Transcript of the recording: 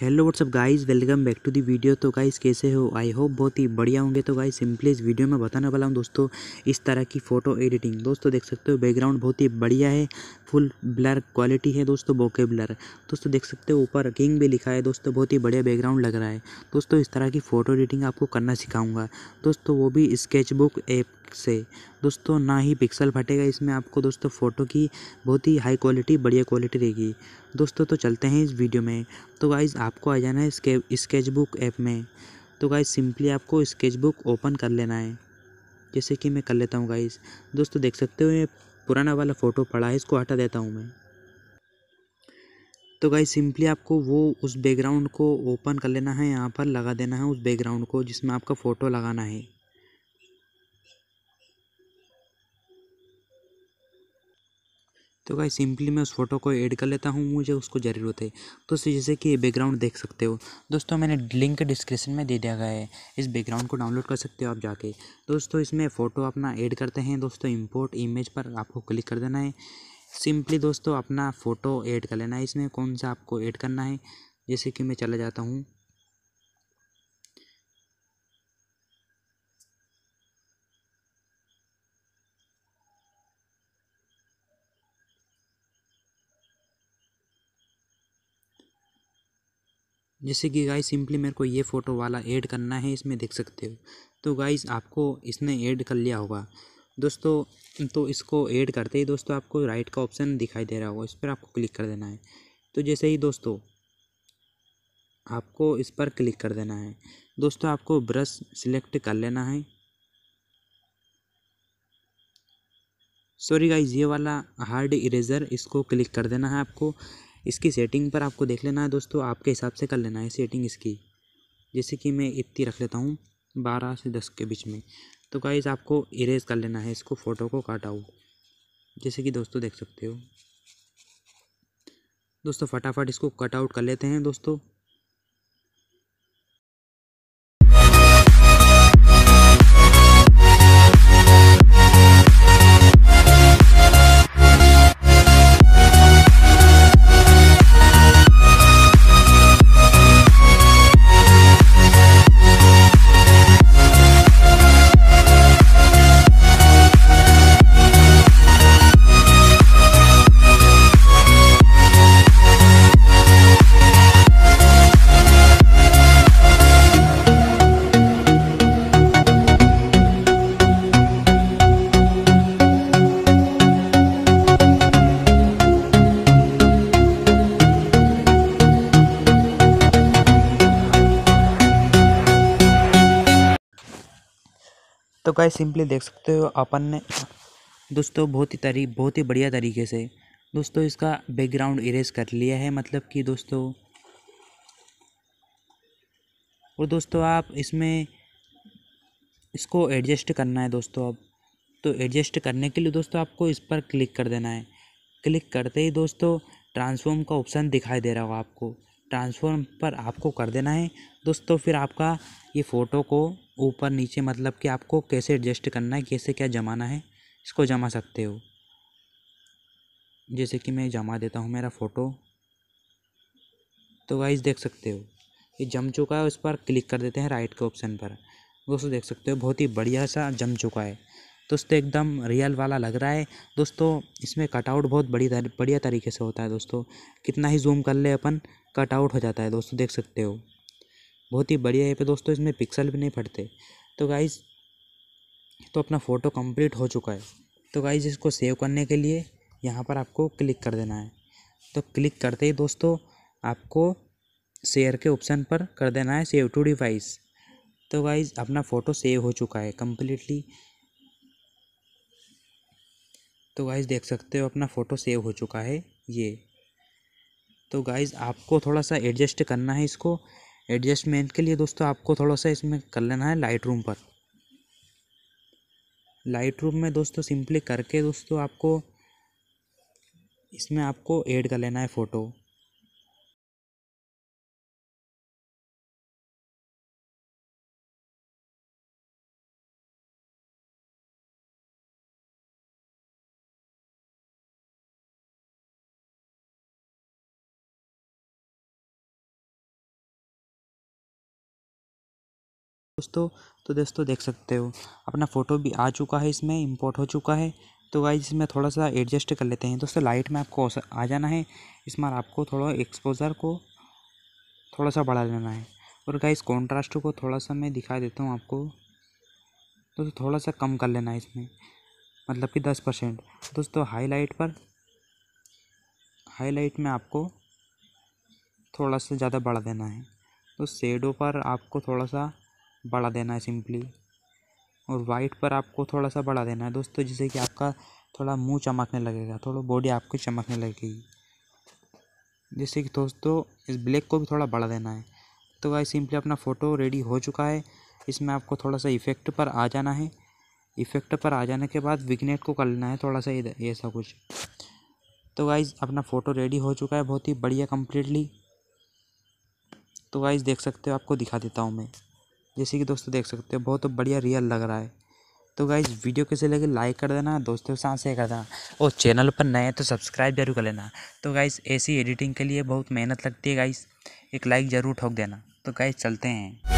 hello what's up guys welcome back to the video तो guys कैसे हो आई होप बहुत ही बढ़िया होंगे तो गाइस सिंपली इस वीडियो में बताने वाला हूँ दोस्तों इस तरह की फ़ोटो एडिटिंग दोस्तों देख सकते हो बैकग्राउंड बहुत ही बढ़िया है फुल ब्लर क्वालिटी है दोस्तों बोके ब्लर दोस्तों देख सकते हो ऊपर किंग भी लिखा है दोस्तों बहुत ही बढ़िया बैकग्राउंड लग रहा है दोस्तों इस तरह की फ़ोटो एडिटिंग आपको करना सिखाऊंगा दोस्तों वो भी स्केच बुक ऐप से दोस्तों ना ही पिक्सल फटेगा इसमें आपको दोस्तों फ़ोटो की बहुत ही हाई क्वालिटी बढ़िया क्वालिटी रहेगी दोस्तों तो चलते हैं इस वीडियो में तो गाइज़ आपको आ जाना है इसके स्केच बुक ऐप में तो गाइज़ सिंपली आपको स्केच बुक ओपन कर लेना है जैसे कि मैं कर लेता हूँ गाइज़ दोस्तों देख सकते हो ये पुराना वाला फ़ोटो पड़ा है इसको हटा देता हूँ मैं तो गाइज सिंपली आपको वो उस बैकग्राउंड को ओपन कर लेना है यहाँ पर लगा देना है उस बैकग्राउंड को जिसमें आपका फ़ोटो लगाना है तो भाई सिंपली मैं उस फोटो को ऐड कर लेता हूँ मुझे उसको ज़रूरत है तो जैसे कि बैकग्राउंड देख सकते हो दोस्तों मैंने लिंक डिस्क्रिप्शन में दे दिया गया है इस बैकग्राउंड को डाउनलोड कर सकते हो आप जाके दोस्तों इसमें फ़ोटो अपना ऐड करते हैं दोस्तों इम्पोर्ट इमेज पर आपको क्लिक कर देना है सिंपली दोस्तों अपना फ़ोटो ऐड कर लेना है इसमें कौन सा आपको ऐड करना है जैसे कि मैं चला जाता हूँ जैसे कि गाइस सिंपली मेरे को ये फ़ोटो वाला ऐड करना है इसमें देख सकते हो तो गाइस आपको इसने ऐड कर लिया होगा दोस्तों तो इसको ऐड करते ही दोस्तों आपको राइट का ऑप्शन दिखाई दे रहा होगा इस पर आपको क्लिक कर देना है तो जैसे ही दोस्तों आपको इस पर क्लिक कर देना है दोस्तों आपको ब्रश सिलेक्ट कर लेना है सॉरी गाइज ये वाला हार्ड इरेज़र इसको क्लिक कर देना है आपको इसकी सेटिंग पर आपको देख लेना है दोस्तों आपके हिसाब से कर लेना है सेटिंग इसकी जैसे कि मैं इतनी रख लेता हूँ बारह से दस के बीच में तो गाइज़ आपको इरेज कर लेना है इसको फ़ोटो को काट आउट जैसे कि दोस्तों देख सकते हो दोस्तों फटाफट इसको कट आउट कर लेते हैं दोस्तों तो गाय सिंपली देख सकते हो अपन ने दोस्तों बहुत ही तरी बहुत ही बढ़िया तरीके से दोस्तों इसका बैकग्राउंड इरेज कर लिया है मतलब कि दोस्तों और दोस्तों आप इसमें इसको एडजस्ट करना है दोस्तों अब तो एडजस्ट करने के लिए दोस्तों आपको इस पर क्लिक कर देना है क्लिक करते ही दोस्तों ट्रांसफॉर्म का ऑप्शन दिखाई दे रहा होगा आपको ट्रांसफॉर्म पर आपको कर देना है दोस्तों फिर आपका ये फ़ोटो को ऊपर नीचे मतलब कि आपको कैसे एडजस्ट करना है कैसे क्या जमाना है इसको जमा सकते हो जैसे कि मैं जमा देता हूँ मेरा फ़ोटो तो वाइज देख सकते हो ये जम चुका है उस पर क्लिक कर देते हैं राइट के ऑप्शन पर दोस्तों देख सकते हो बहुत ही बढ़िया सा जम चुका है दोस्तों एकदम रियल वाला लग रहा है दोस्तों इसमें कटआउट बहुत बड़ी बढ़िया तरीके से होता है दोस्तों कितना ही जूम कर ले अपन कटआउट हो जाता है दोस्तों देख सकते हो बहुत ही बढ़िया ऐप है दोस्तों इसमें पिक्सल भी नहीं फटते तो गाइज़ तो अपना फ़ोटो कंप्लीट हो चुका है तो गाइज़ इसको सेव करने के लिए यहाँ पर आपको क्लिक कर देना है तो क्लिक करते ही दोस्तों आपको शेयर के ऑप्शन पर कर देना है सेव टू डिवाइस तो गाइज़ अपना फ़ोटो सेव हो चुका है कम्प्लीटली तो गाइज़ देख सकते हो अपना फ़ोटो सेव हो चुका है ये तो गाइज़ आपको थोड़ा सा एडजस्ट करना है इसको एडजस्टमेंट के लिए दोस्तों आपको थोड़ा सा इसमें कर लेना है लाइट रूम पर लाइट रूम में दोस्तों सिंपली करके दोस्तों आपको इसमें आपको ऐड कर लेना है फ़ोटो दोस्तों तो दोस्तों देख सकते हो अपना फ़ोटो भी आ चुका है इसमें इंपोर्ट हो चुका है तो गाइज इसमें थोड़ा सा एडजस्ट कर लेते हैं दोस्तों लाइट में आपको आ जाना है इस बार आपको थोड़ा एक्सपोज़र को थोड़ा सा बढ़ा लेना है और गाइज कॉन्ट्रास्ट को थोड़ा सा मैं दिखा देता हूँ आपको दोस्तों थोड़ा सा कम कर लेना है इसमें मतलब कि दस परसेंट दोस्तों हाईलाइट पर हाईलाइट में आपको थोड़ा सा ज़्यादा बढ़ा देना है तो शेडो पर आपको थोड़ा सा बढ़ा देना है सिम्पली और वाइट पर आपको थोड़ा सा बढ़ा देना है दोस्तों जिससे कि आपका थोड़ा मुंह चमकने लगेगा थोड़ा बॉडी आपकी चमकने लगेगी जैसे कि दोस्तों इस ब्लैक को भी थोड़ा बढ़ा देना है तो भाई सिंपली अपना फ़ोटो रेडी हो चुका है इसमें आपको थोड़ा सा इफ़ेक्ट पर आ जाना है इफ़ेक्ट पर आ जाने के बाद विगनेट को कर लेना है थोड़ा सा इधर ऐसा कुछ तो गाइज़ अपना फ़ोटो रेडी हो चुका है बहुत ही बढ़िया कम्प्लीटली तो गाइज़ देख सकते हो आपको दिखा देता हूँ मैं जैसे कि दोस्तों देख सकते हो बहुत बढ़िया रियल लग रहा है तो गाइज वीडियो कैसे लगे लाइक कर देना दोस्तों के साथ शेयर कर देना और चैनल पर नए हैं तो सब्सक्राइब जरूर कर लेना तो गाइज ऐसी एडिटिंग के लिए बहुत मेहनत लगती है गाइज एक लाइक ज़रूर ठोक देना तो गाइज चलते हैं